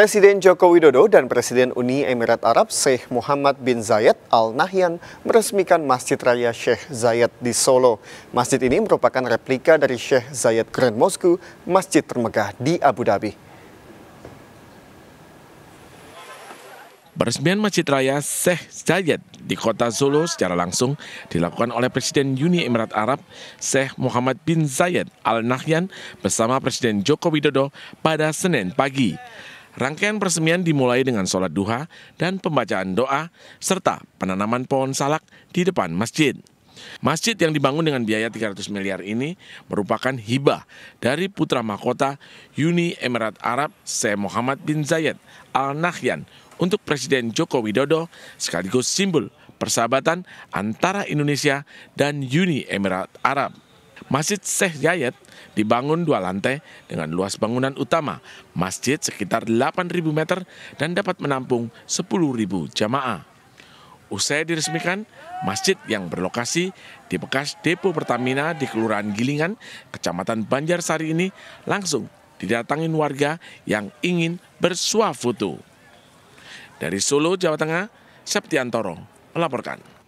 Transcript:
Presiden Joko Widodo dan Presiden Uni Emirat Arab Sheikh Muhammad bin Zayed Al Nahyan meresmikan Masjid Raya Sheikh Zayed di Solo. Masjid ini merupakan replika dari Sheikh Zayed Grand Mosque, masjid termegah di Abu Dhabi. Peresmian Masjid Raya Sheikh Zayed di kota Solo secara langsung dilakukan oleh Presiden Uni Emirat Arab Sheikh Muhammad bin Zayed Al Nahyan bersama Presiden Joko Widodo pada Senin pagi. Rangkaian peresmian dimulai dengan sholat duha dan pembacaan doa, serta penanaman pohon salak di depan masjid. Masjid yang dibangun dengan biaya 300 miliar ini merupakan hibah dari putra mahkota Uni Emirat Arab Syekh Muhammad bin Zayed Al Nahyan untuk Presiden Joko Widodo sekaligus simbol persahabatan antara Indonesia dan Uni Emirat Arab. Masjid Syekh Yayat dibangun dua lantai dengan luas bangunan utama masjid sekitar 8.000 meter dan dapat menampung 10.000 jamaah. Usai diresmikan, masjid yang berlokasi di bekas depo Pertamina di Kelurahan Gilingan, Kecamatan Banjarsari ini langsung didatangin warga yang ingin bersuah foto. Dari Solo, Jawa Tengah, Septiantoro melaporkan.